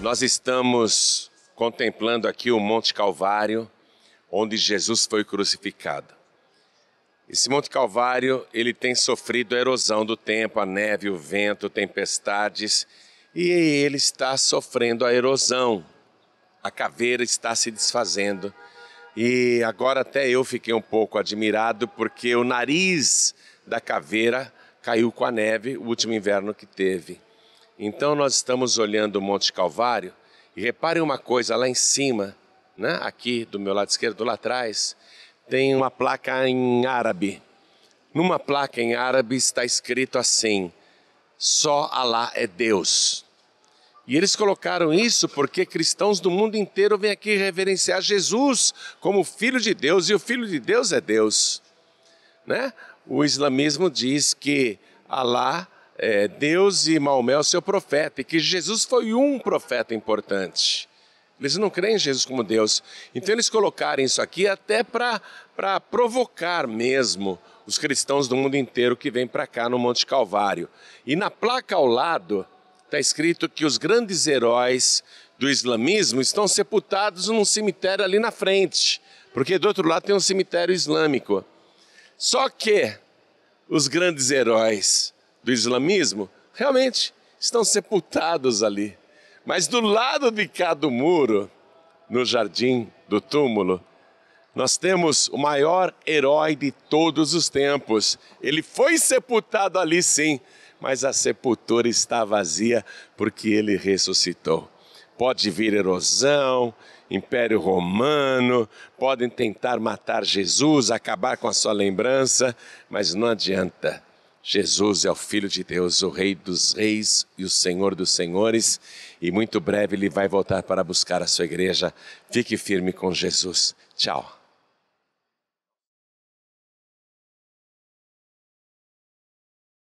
Nós estamos contemplando aqui o Monte Calvário, onde Jesus foi crucificado. Esse Monte Calvário, ele tem sofrido a erosão do tempo, a neve, o vento, tempestades, e ele está sofrendo a erosão. A caveira está se desfazendo. E agora até eu fiquei um pouco admirado porque o nariz da caveira caiu com a neve, o último inverno que teve. Então nós estamos olhando o Monte Calvário e reparem uma coisa lá em cima, né? Aqui do meu lado esquerdo, lá atrás, tem uma placa em árabe. Numa placa em árabe está escrito assim: só Alá é Deus. E eles colocaram isso porque cristãos do mundo inteiro vêm aqui reverenciar Jesus como Filho de Deus, e o Filho de Deus é Deus. Né? O islamismo diz que Alá é, Deus e Maomé é o seu profeta, e que Jesus foi um profeta importante. Eles não creem em Jesus como Deus. Então eles colocaram isso aqui até para provocar mesmo os cristãos do mundo inteiro que vêm para cá no Monte Calvário. E na placa ao lado está escrito que os grandes heróis do islamismo estão sepultados num cemitério ali na frente, porque do outro lado tem um cemitério islâmico. Só que os grandes heróis do islamismo, realmente estão sepultados ali. Mas do lado de cá do muro, no jardim do túmulo, nós temos o maior herói de todos os tempos. Ele foi sepultado ali sim, mas a sepultura está vazia porque ele ressuscitou. Pode vir erosão, Império Romano, podem tentar matar Jesus, acabar com a sua lembrança, mas não adianta. Jesus é o Filho de Deus, o Rei dos Reis e o Senhor dos Senhores, e muito breve ele vai voltar para buscar a sua igreja. Fique firme com Jesus. Tchau.